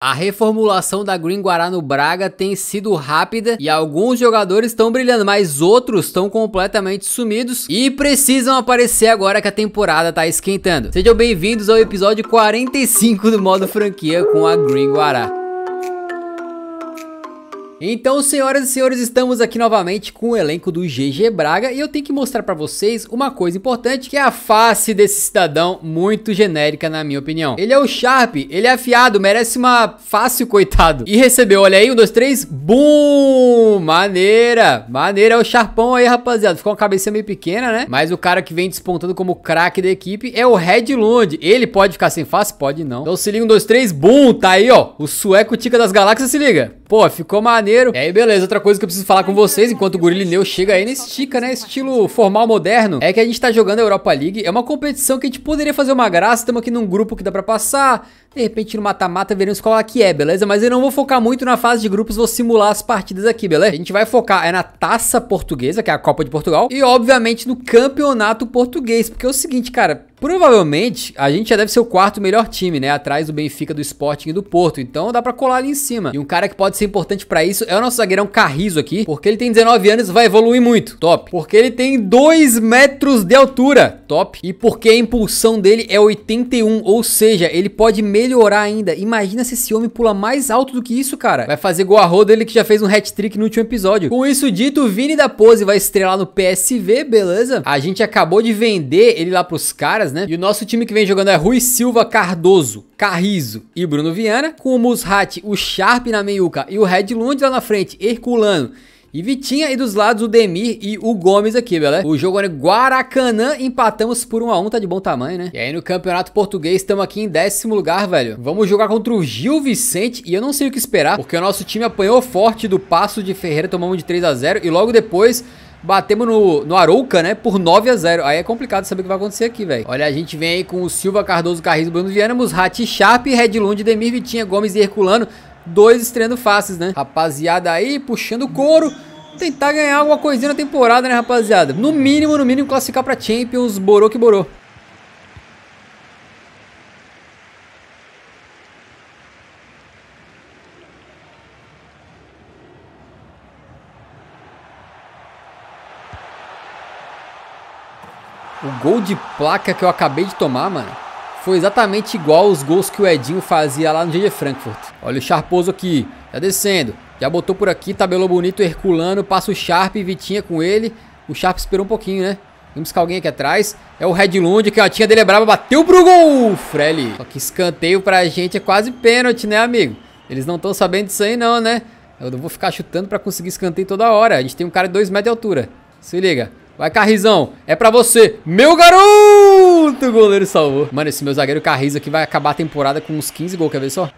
A reformulação da Green Guará no Braga tem sido rápida e alguns jogadores estão brilhando, mas outros estão completamente sumidos e precisam aparecer agora que a temporada está esquentando. Sejam bem-vindos ao episódio 45 do modo franquia com a Green Guará. Então, senhoras e senhores, estamos aqui novamente com o elenco do GG Braga e eu tenho que mostrar para vocês uma coisa importante, que é a face desse cidadão muito genérica na minha opinião. Ele é o Sharp, ele é afiado, merece uma face coitado. E recebeu, olha aí, um, dois, três, bum! Maneira, maneira, é o Sharpão aí, rapaziada. Ficou uma cabeça meio pequena, né? Mas o cara que vem despontando como craque da equipe é o Red Lund. Ele pode ficar sem face? Pode não. Então se liga, um, dois, três, bum! Tá aí, ó, o sueco Tica das Galáxias, se liga. Pô, ficou maneiro. E aí, beleza. Outra coisa que eu preciso falar com vocês, enquanto o Neu chega aí nesse estica, né? Estilo formal moderno. É que a gente tá jogando a Europa League. É uma competição que a gente poderia fazer uma graça. Estamos aqui num grupo que dá pra passar. De repente, no mata-mata, veremos qual aqui é, é, beleza? Mas eu não vou focar muito na fase de grupos, vou simular as partidas aqui, beleza? A gente vai focar é na Taça Portuguesa, que é a Copa de Portugal. E, obviamente, no Campeonato Português. Porque é o seguinte, cara Provavelmente a gente já deve ser o quarto melhor time, né? Atrás do Benfica, do Sporting e do Porto. Então dá pra colar ali em cima. E um cara que pode ser importante pra isso é o nosso zagueirão Carrizo aqui, porque ele tem 19 anos e vai evoluir muito. Top. Porque ele tem 2 metros de altura. Top. E porque a impulsão dele é 81, ou seja, ele pode melhorar ainda. Imagina se esse homem pula mais alto do que isso, cara. Vai fazer igual a roda ele que já fez um hat-trick no último episódio. Com isso dito, o Vini da Pose vai estrelar no PSV, beleza? A gente acabou de vender ele lá pros caras caras, né? E o nosso time que vem jogando é Rui Silva Cardoso, Carrizo e Bruno Viana, com o Musrati, o Sharp na meiuca e o Red Lund lá na frente, Herculano. E Vitinha e dos lados o Demir e o Gomes aqui, beleza? O jogo é Guaracanã, empatamos por uma a tá de bom tamanho, né? E aí no Campeonato Português estamos aqui em décimo lugar, velho. Vamos jogar contra o Gil Vicente e eu não sei o que esperar, porque o nosso time apanhou forte do Passo de Ferreira, tomamos de 3 a 0 e logo depois Batemos no, no Arouca, né? Por 9 a 0 Aí é complicado saber o que vai acontecer aqui, velho. Olha, a gente vem aí com o Silva, Cardoso, Carrizo, Bruno Viana, Musrati, Sharp, Lund, Demir, Vitinha, Gomes e Herculano. Dois estreando fáceis, né? Rapaziada aí puxando couro tentar ganhar alguma coisinha na temporada, né, rapaziada? No mínimo, no mínimo, classificar pra Champions, borou que borou. gol de placa que eu acabei de tomar, mano, foi exatamente igual os gols que o Edinho fazia lá no GG Frankfurt. Olha o Charposo aqui, já tá descendo, já botou por aqui, tabelou bonito, Herculano, passa o Sharp, Vitinha com ele. O Sharp esperou um pouquinho, né? Vamos buscar alguém aqui atrás. É o Red Lund, tinha dele é brava, bateu pro gol, frele. Só que escanteio pra gente é quase pênalti, né, amigo? Eles não estão sabendo disso aí não, né? Eu vou ficar chutando pra conseguir escanteio toda hora. A gente tem um cara de 2 metros de altura. Se liga. Vai, Carrizão. É pra você. Meu garoto! O goleiro salvou. Mano, esse meu zagueiro Carriz aqui vai acabar a temporada com uns 15 gols, quer ver só?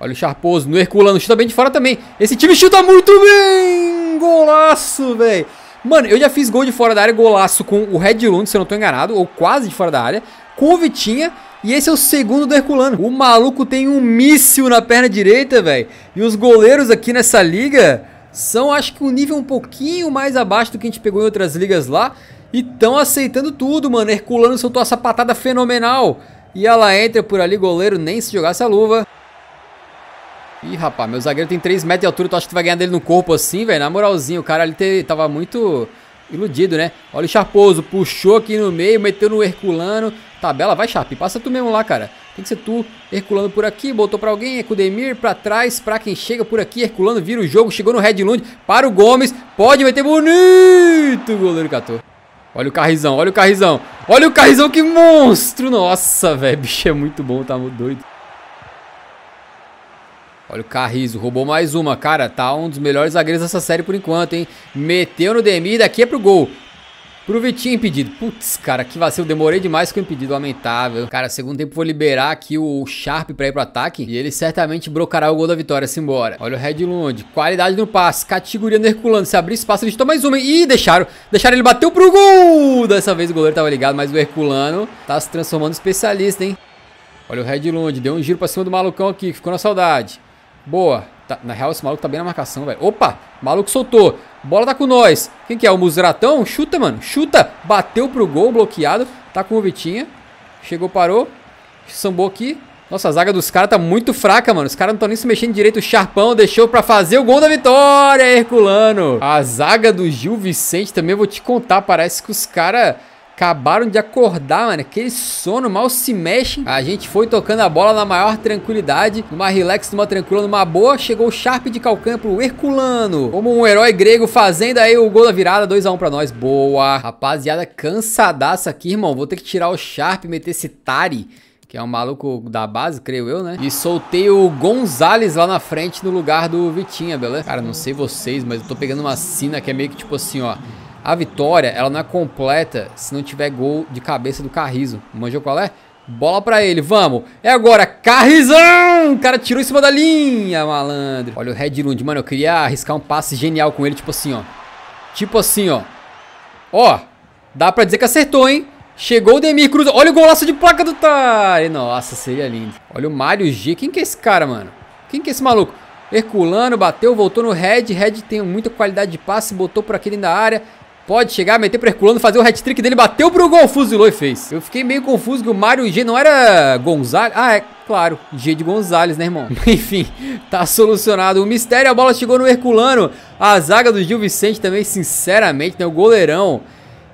Olha o Charposo no Herculano. Chuta bem de fora também. Esse time chuta muito bem! Golaço, velho! Mano, eu já fiz gol de fora da área, golaço com o Red Lund, se eu não tô enganado, ou quase de fora da área, com o Vitinha. E esse é o segundo do Herculano. O maluco tem um míssil na perna direita, velho. E os goleiros aqui nessa liga são acho que um nível um pouquinho mais abaixo do que a gente pegou em outras ligas lá. E estão aceitando tudo, mano. Herculano soltou essa patada fenomenal. E ela entra por ali, goleiro nem se jogasse a luva. Ih, rapaz, meu zagueiro tem 3 metros de altura, tu acha que tu vai ganhar dele no corpo assim, velho? Na moralzinha, o cara ali tava muito iludido, né? Olha o Charposo, puxou aqui no meio, meteu no Herculano. Tabela, vai, Charpe, passa tu mesmo lá, cara. Tem que ser tu, Herculano por aqui, botou para alguém, Ecudemir é para trás, para quem chega por aqui, Herculano vira o jogo, chegou no Red Lund, para o Gomes, pode meter bonito, goleiro catou. Olha o carrizão, olha o carrizão, olha o carrizão, que monstro, nossa, velho, bicho é muito bom, tá muito doido. Olha o Carrizo, roubou mais uma, cara, tá um dos melhores zagueiros dessa série por enquanto, hein. Meteu no Demir, daqui é pro gol, Pro Vitinho impedido. Putz, cara, que vacilo. Demorei demais com o impedido. Lamentável. Cara, segundo tempo vou liberar aqui o Sharp pra ir pro ataque. E ele certamente brocará o gol da vitória. Simbora. Olha o Red Lund. Qualidade no passe. Categoria Herculano Se abrir espaço, eles mais uma. Ih, deixaram. Deixaram ele. Bateu pro gol. Dessa vez o goleiro tava ligado, mas o Herculano tá se transformando em especialista, hein? Olha o Red Lund. Deu um giro pra cima do malucão aqui. Ficou na saudade. Boa. Tá, na real, esse maluco tá bem na marcação, velho. Opa, maluco soltou. Bola tá com nós. Quem que é? O Musratão? Chuta, mano. Chuta. Bateu pro gol, bloqueado. Tá com o Vitinha. Chegou, parou. Sambou aqui. Nossa, a zaga dos caras tá muito fraca, mano. Os caras não estão nem se mexendo direito. O Charpão deixou pra fazer o gol da vitória, Herculano. A zaga do Gil Vicente também, eu vou te contar. Parece que os caras Acabaram de acordar, mano. Aquele sono mal se mexem. A gente foi tocando a bola na maior tranquilidade. Numa relax, numa tranquila, numa boa. Chegou o Sharp de Calcanha pro Herculano. Como um herói grego fazendo aí o gol da virada. 2x1 um pra nós. Boa. Rapaziada, cansadaça aqui, irmão. Vou ter que tirar o Sharp e meter esse Tari que é um maluco da base, creio eu, né? E soltei o Gonzalez lá na frente no lugar do Vitinha, beleza? Cara, não sei vocês, mas eu tô pegando uma sina que é meio que tipo assim, ó. A vitória, ela não é completa se não tiver gol de cabeça do Carrizo. Manjou qual é? Bola pra ele, vamos. É agora, Carrizão! O cara tirou em cima da linha, malandro. Olha o Lund, mano, eu queria arriscar um passe genial com ele, tipo assim, ó. Tipo assim, ó. Ó, dá pra dizer que acertou, hein? Chegou o Demir Cruz. Olha o golaço de placa do Tari. Nossa, seria lindo. Olha o Mário G. Quem que é esse cara, mano? Quem que é esse maluco? Herculano, bateu, voltou no Red. Red tem muita qualidade de passe, botou por aqui dentro da área. Pode chegar, meter pro Herculano, fazer o hat-trick dele, bateu pro gol, fuzilou e fez. Eu fiquei meio confuso que o Mario G não era Gonzalez? Ah, é claro, G de Gonzales né, irmão? Enfim, tá solucionado o mistério, a bola chegou no Herculano. A zaga do Gil Vicente também, sinceramente, né, o goleirão.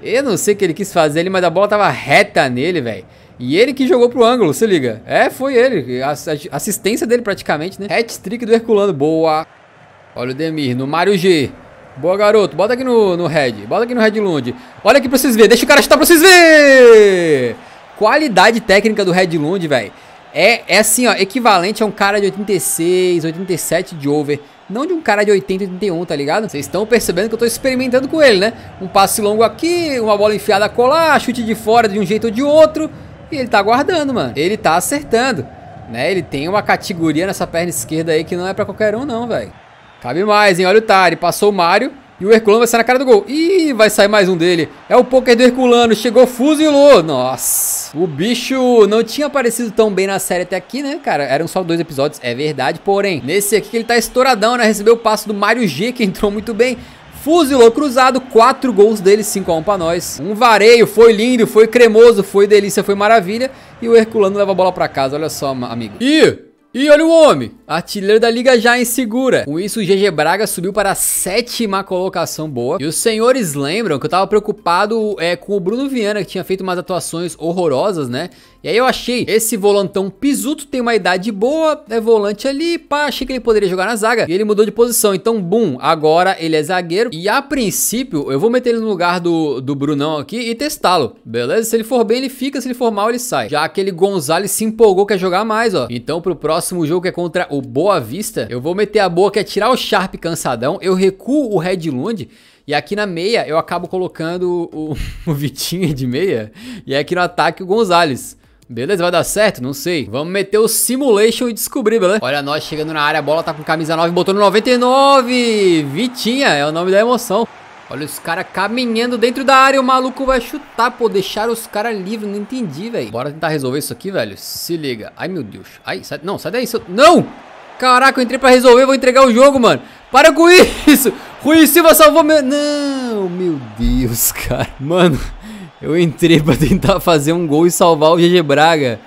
Eu não sei o que ele quis fazer ali, mas a bola tava reta nele, velho. E ele que jogou pro ângulo, se liga. É, foi ele. A assistência dele praticamente, né? Hat-trick do Herculano, boa. Olha o Demir no Mario G. Boa, garoto. Bota aqui no, no Red. Bota aqui no Red Lund. Olha aqui pra vocês verem. Deixa o cara chutar pra vocês verem. Qualidade técnica do Red Lund, velho. É, é assim, ó. Equivalente a um cara de 86, 87 de over. Não de um cara de 80, 81, tá ligado? Vocês estão percebendo que eu tô experimentando com ele, né? Um passe longo aqui, uma bola enfiada colar, chute de fora de um jeito ou de outro. E ele tá guardando, mano. Ele tá acertando. Né? Ele tem uma categoria nessa perna esquerda aí que não é pra qualquer um, não, velho. Cabe mais, hein? Olha o Tari. Passou o Mário. E o Herculano vai sair na cara do gol. Ih, vai sair mais um dele. É o poker do Herculano. Chegou, fuzilou. Nossa. O bicho não tinha aparecido tão bem na série até aqui, né, cara? Eram só dois episódios, é verdade. Porém, nesse aqui que ele tá estouradão, né? Recebeu o passo do Mário G, que entrou muito bem. Fuzilou cruzado, quatro gols dele, 5x1 pra nós. Um vareio, foi lindo, foi cremoso, foi delícia, foi maravilha. E o Herculano leva a bola pra casa, olha só, amigo. Ih! E olha o homem, artilheiro da liga já insegura. Com isso, o GG Braga subiu para a sétima colocação boa. E os senhores lembram que eu tava preocupado é, com o Bruno Viana, que tinha feito umas atuações horrorosas, né? E aí eu achei, esse volantão pisuto tem uma idade boa, é volante ali, pá, achei que ele poderia jogar na zaga. E ele mudou de posição, então bum, agora ele é zagueiro. E a princípio, eu vou meter ele no lugar do, do Brunão aqui e testá-lo, beleza? Se ele for bem, ele fica, se ele for mal, ele sai. Já aquele Gonzalez se empolgou, quer jogar mais, ó. Então pro próximo jogo que é contra o Boa Vista, eu vou meter a boa, que é tirar o Sharp cansadão, eu recuo o Red Lund... E aqui na meia eu acabo colocando o, o Vitinho de meia. E aqui no ataque o Gonzalez. Beleza, vai dar certo? Não sei. Vamos meter o simulation e descobrir, beleza? Olha nós chegando na área, a bola tá com camisa 9, botou no 99. Vitinha é o nome da emoção. Olha os caras caminhando dentro da área, o maluco vai chutar, pô, deixar os caras livres, não entendi, velho. Bora tentar resolver isso aqui, velho. Se liga. Ai, meu Deus. Ai, sai... não, sai daí, seu... Não! Caraca, eu entrei pra resolver, vou entregar o jogo, mano. Para com isso! Rui Silva salvou meu... Não, meu Deus, cara. Mano... Eu entrei pra tentar fazer um gol e salvar o GG Braga.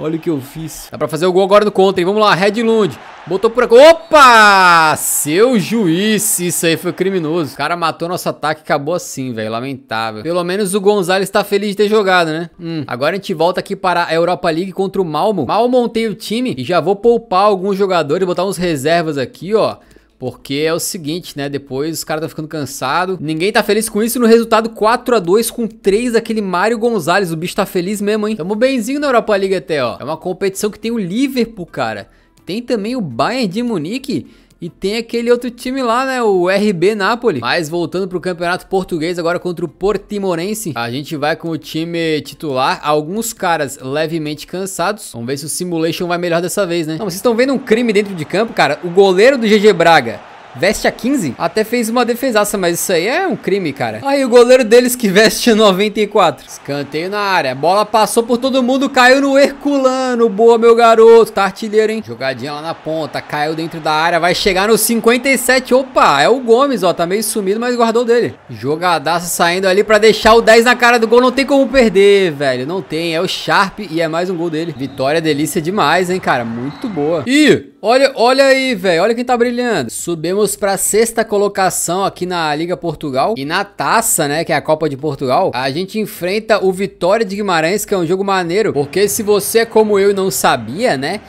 Olha o que eu fiz. Dá pra fazer o gol agora no contra, hein? Vamos lá, Red Lund. Botou por aqui. Opa! Seu juiz. Isso aí foi criminoso. O cara matou nosso ataque e acabou assim, velho. Lamentável. Pelo menos o Gonzalez tá feliz de ter jogado, né? Hum. Agora a gente volta aqui para a Europa League contra o Malmo. Mal montei o time e já vou poupar alguns jogadores, botar uns reservas aqui, ó. Porque é o seguinte, né? Depois os caras tá ficando cansado. Ninguém tá feliz com isso. No resultado 4 a 2 com 3 daquele Mário Gonzalez. O bicho tá feliz mesmo, hein? Tamo benzinho na Europa League até, ó. É uma competição que tem o Liverpool, cara. Tem também o Bayern de Munique e tem aquele outro time lá, né? O RB Napoli. Mas voltando pro campeonato português, agora contra o Portimorense. A gente vai com o time titular. Alguns caras levemente cansados. Vamos ver se o Simulation vai melhor dessa vez, né? Não, vocês estão vendo um crime dentro de campo, cara. O goleiro do GG Braga Veste a 15? Até fez uma defesaça, mas isso aí é um crime, cara. Aí o goleiro deles que veste 94. Escanteio na área. Bola passou por todo mundo, caiu no Herculano. Boa, meu garoto. Tá artilheiro, hein? Jogadinha lá na ponta. Caiu dentro da área. Vai chegar no 57. Opa, é o Gomes, ó. Tá meio sumido, mas guardou dele. Jogadaça saindo ali pra deixar o 10 na cara do gol. Não tem como perder, velho. Não tem. É o Sharp e é mais um gol dele. Vitória delícia demais, hein, cara. Muito boa. Ih! Olha, olha aí, velho. Olha quem tá brilhando. Subimos pra sexta colocação aqui na Liga Portugal. E na taça, né, que é a Copa de Portugal, a gente enfrenta o Vitória de Guimarães, que é um jogo maneiro. Porque se você é como eu e não sabia, né...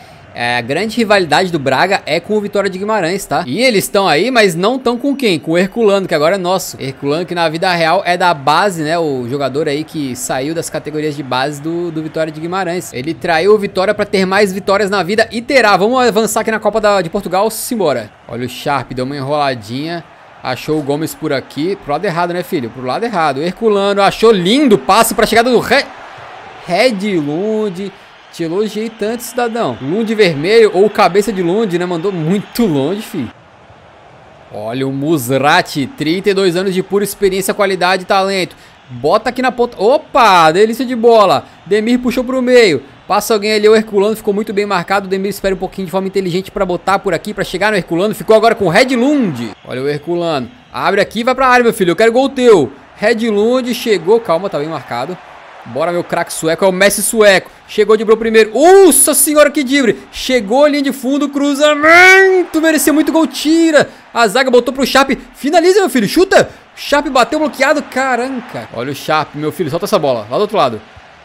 É, a grande rivalidade do Braga é com o Vitória de Guimarães, tá? E eles estão aí, mas não estão com quem? Com o Herculano, que agora é nosso. Herculano que na vida real é da base, né? O jogador aí que saiu das categorias de base do, do Vitória de Guimarães. Ele traiu o Vitória para ter mais vitórias na vida e terá. Vamos avançar aqui na Copa da, de Portugal, simbora. Olha o Sharp, deu uma enroladinha. Achou o Gomes por aqui. Pro lado errado, né, filho? Pro lado errado. Herculano achou lindo Passo para chegada do Red... Lund... Te elogiei tanto, cidadão. Lund vermelho ou cabeça de Lund, né? Mandou muito longe, fi. Olha o Musrati, 32 anos de pura experiência, qualidade e talento. Bota aqui na ponta. Opa, delícia de bola. Demir puxou pro meio. Passa alguém ali, o Herculano ficou muito bem marcado. O Demir espera um pouquinho de forma inteligente para botar por aqui, para chegar no Herculano. Ficou agora com o Red Lund. Olha o Herculano. Abre aqui, vai pra área, meu filho. Eu quero gol teu. Red Lund chegou. Calma, tá bem marcado. Bora, meu craque sueco. É o Messi sueco. Chegou, de primeiro. Nossa senhora, que dibre Chegou, linha de fundo, cruzamento. mereceu muito gol, tira. A zaga botou pro Chape. Finaliza, meu filho. Chuta. Chape bateu bloqueado. Caranca. Olha o Chape, meu filho. Solta essa bola. Lá do outro lado.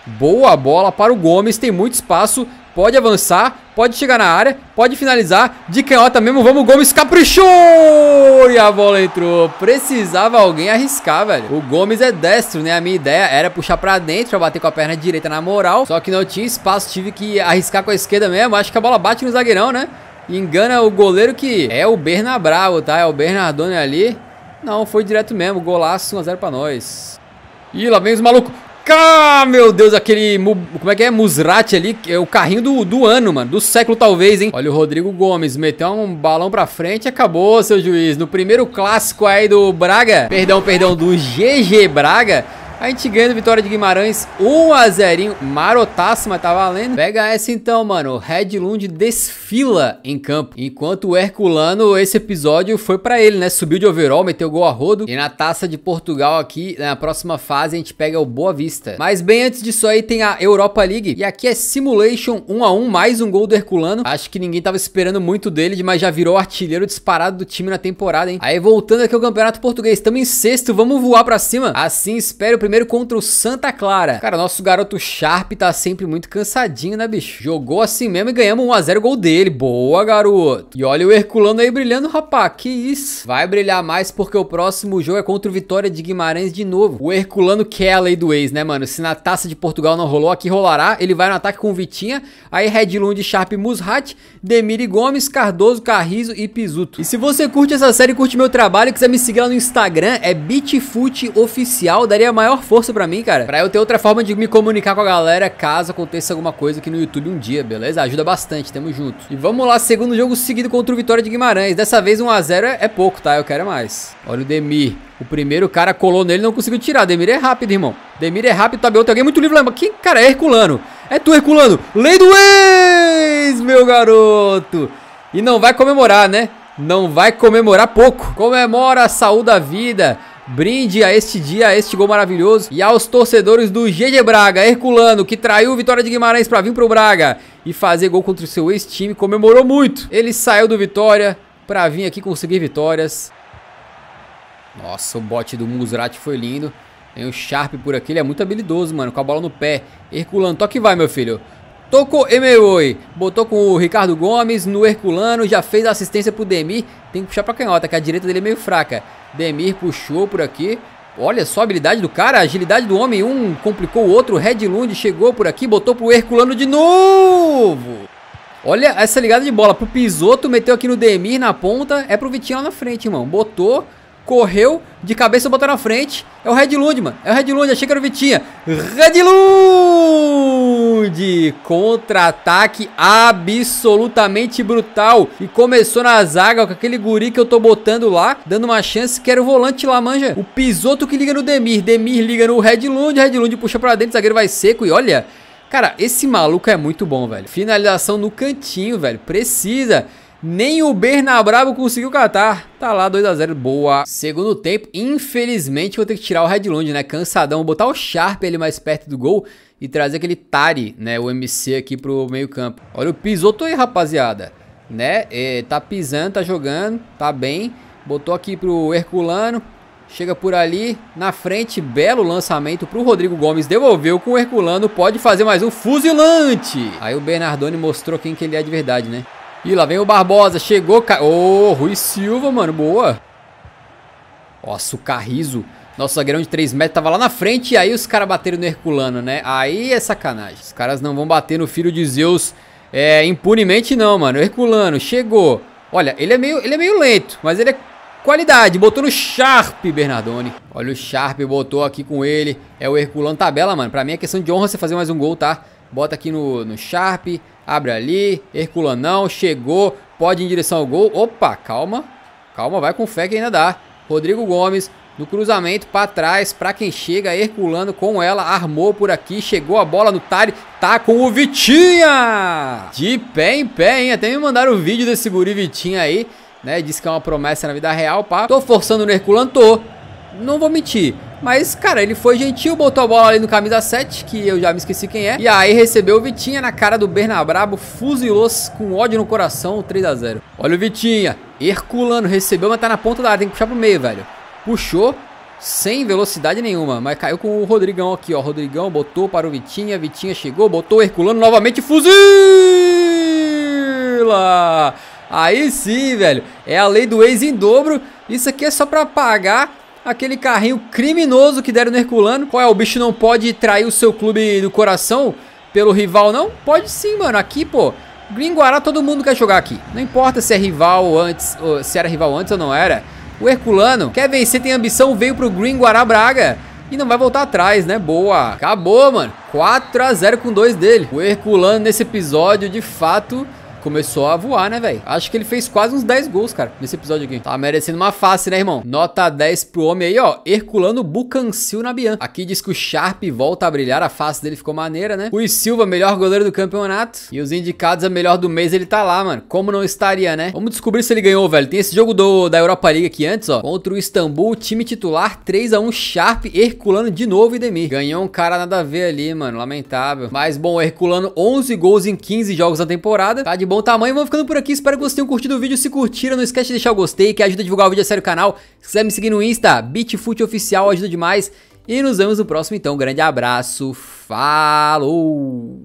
Boa bola para o Gomes. Tem muito espaço. Pode avançar, pode chegar na área, pode finalizar. De canhota mesmo, vamos, Gomes caprichou! E a bola entrou. Precisava alguém arriscar, velho. O Gomes é destro, né? A minha ideia era puxar pra dentro, pra bater com a perna direita na moral. Só que não tinha espaço, tive que arriscar com a esquerda mesmo. Acho que a bola bate no zagueirão, né? engana o goleiro que é o Berna tá? É o Bernardone ali. Não, foi direto mesmo. Golaço 1x0 pra nós. Ih, lá vem os malucos cá, meu Deus, aquele, como é que é, Musrati ali, é o carrinho do, do ano, mano, do século talvez, hein. Olha o Rodrigo Gomes, meteu um balão pra frente e acabou, seu juiz, no primeiro clássico aí do Braga, perdão, perdão, do GG Braga, a gente ganha a vitória de Guimarães, 1 a 0 marotaço, mas tá valendo. Pega essa então, mano. Red Lund desfila em campo. Enquanto o Herculano, esse episódio foi para ele, né? Subiu de overall, meteu gol a rodo. E na Taça de Portugal aqui, na próxima fase, a gente pega o Boa Vista. Mas bem antes disso aí, tem a Europa League. E aqui é Simulation 1 a 1 mais um gol do Herculano. Acho que ninguém tava esperando muito dele, mas já virou artilheiro disparado do time na temporada, hein? Aí voltando aqui ao Campeonato Português. Estamos em sexto, vamos voar pra cima? Assim espero primeiro contra o Santa Clara. Cara, nosso garoto Sharp tá sempre muito cansadinho, né, bicho? Jogou assim mesmo e ganhamos 1x0 gol dele. Boa, garoto. E olha o Herculano aí brilhando, rapá. Que isso. Vai brilhar mais porque o próximo jogo é contra o Vitória de Guimarães de novo. O Herculano quer a lei do ex, né, mano? Se na Taça de Portugal não rolou, aqui rolará. Ele vai no ataque com o Vitinha. Aí Red Lund, Sharp, Musrat, Demiri Gomes, Cardoso, Carrizo e Pisuto. E se você curte essa série, curte meu trabalho e quiser me seguir lá no Instagram, é bitfootoficial. Oficial. Daria maior maior força para mim, cara, para eu ter outra forma de me comunicar com a galera caso aconteça alguma coisa aqui no YouTube um dia, beleza? Ajuda bastante, tamo junto. E vamos lá, segundo jogo seguido contra o Vitória de Guimarães. Dessa vez 1x0 é, é pouco, tá? Eu quero mais. Olha o Demir. O primeiro cara colou nele não conseguiu tirar. Demir é rápido, irmão. Demir é rápido, tá bem. Tem alguém muito livre lá. Quem, cara, é Herculano. É tu, Herculano. Lei do ex, meu garoto. E não vai comemorar, né? Não vai comemorar pouco. Comemora, saúde da vida. Brinde a este dia, a este gol maravilhoso e aos torcedores do GG Braga, Herculano, que traiu o Vitória de Guimarães para vir pro Braga e fazer gol contra o seu ex-time, comemorou muito. Ele saiu do Vitória para vir aqui conseguir vitórias. Nossa, o bote do Musrati foi lindo. Tem o Sharp por aqui, ele é muito habilidoso, mano, com a bola no pé. Herculano, toque vai, meu filho. Tocou o Emeoi. Botou com o Ricardo Gomes no Herculano. Já fez assistência pro Demir. Tem que puxar pra canhota, que a direita dele é meio fraca. Demir puxou por aqui. Olha só a habilidade do cara, a agilidade do homem. Um complicou o outro. Red Lund chegou por aqui, botou pro Herculano de novo. Olha essa ligada de bola pro Pisoto, meteu aqui no Demir na ponta. É pro Vitinho lá na frente, irmão. Botou, correu, de cabeça botou na frente. É o Red Lund, mano. É o Red Lund, achei que era o Vitinha. Red Lund! de contra-ataque absolutamente brutal. E começou na zaga com aquele guri que eu tô botando lá, dando uma chance, que era o volante lá, manja. O Pisoto que liga no Demir, Demir liga no Redlund, Redlund puxa pra dentro, o zagueiro vai seco e olha... Cara, esse maluco é muito bom, velho. Finalização no cantinho, velho. Precisa. Nem o Bernabravo conseguiu catar. Tá lá, 2x0, boa. Segundo tempo, infelizmente vou ter que tirar o Red Lund, né? Cansadão. Vou botar o Sharp ele mais perto do gol e trazer aquele Tari, né? O MC aqui pro meio campo. Olha o Pisoto aí, rapaziada. Né? É, tá pisando, tá jogando, tá bem. Botou aqui pro Herculano. Chega por ali, na frente, belo lançamento pro Rodrigo Gomes, devolveu com o Herculano, pode fazer mais um fuzilante. Aí o Bernardoni mostrou quem que ele é de verdade, né? Ih, lá vem o Barbosa. Chegou. Ô, Ca... oh, Rui Silva, mano. Boa. Nossa, o Carrizo. Nosso zagueirão de 3 metros tava lá na frente. E aí os caras bateram no Herculano, né? Aí é sacanagem. Os caras não vão bater no filho de Zeus é, impunemente, não, mano. Herculano chegou. Olha, ele é, meio, ele é meio lento, mas ele é qualidade. Botou no Sharp, Bernardoni. Olha, o Sharp botou aqui com ele. É o Herculano tabela, mano. Pra mim é questão de honra você fazer mais um gol, tá? Bota aqui no, no Sharp. Abre ali, Herculanão, chegou, pode ir em direção ao gol. Opa, calma, calma, vai com fé que ainda dá. Rodrigo Gomes no cruzamento para trás, para quem chega, Herculano com ela, armou por aqui, chegou a bola no Tari, tá com o Vitinha! De pé em pé, hein? Até me mandaram um vídeo desse guri Vitinha aí, né? Diz que é uma promessa na vida real, pá. Tô forçando no Herculano, tô. Não vou mentir. Mas, cara, ele foi gentil, botou a bola ali no camisa 7, que eu já me esqueci quem é. E aí recebeu o Vitinha na cara do Bernabrabo, fuzilou com ódio no coração, 3 a 0 Olha o Vitinha, Herculano, recebeu, mas tá na ponta da área, tem que puxar pro meio, velho. Puxou, sem velocidade nenhuma, mas caiu com o Rodrigão aqui, ó. Rodrigão botou para o Vitinha, Vitinha chegou, botou o Herculano novamente, fuzila! Aí sim, velho, é a lei do ex em dobro. Isso aqui é só para pagar aquele carrinho criminoso que deram no Herculano. Qual é? O bicho não pode trair o seu clube do coração pelo rival, não? Pode sim, mano. Aqui, pô. Gringuará todo mundo quer jogar aqui. Não importa se é rival antes, se era rival antes ou não era. O Herculano quer vencer, tem ambição, veio pro Gringuará Braga e não vai voltar atrás, né? Boa. Acabou, mano. 4 a 0 com dois dele. O Herculano nesse episódio, de fato, começou a voar, né, velho? Acho que ele fez quase uns 10 gols, cara, nesse episódio aqui. Tá merecendo uma face, né, irmão? Nota 10 pro homem aí, ó. Herculano Bucancil na Bian. Aqui diz que o Sharp volta a brilhar, a face dele ficou maneira, né? O Silva, melhor goleiro do campeonato. E os indicados a melhor do mês, ele tá lá, mano. Como não estaria, né? Vamos descobrir se ele ganhou, velho. Tem esse jogo do, da Europa League aqui antes, ó. Contra o Istambul, time titular, 3x1 Sharp, Herculano de novo e Demir. Ganhou um cara nada a ver ali, mano. Lamentável. Mas, bom, Herculano, 11 gols em 15 jogos na temporada. Tá de boa bom tamanho, tá, vamos ficando por aqui, espero que vocês tenham curtido o vídeo, se curtiram, não esquece de deixar o gostei, que ajuda a divulgar o vídeo a é sério o canal, se quiser me seguir no Insta, Bitfoot Oficial, ajuda demais, e nos vemos no próximo então, um grande abraço, falou!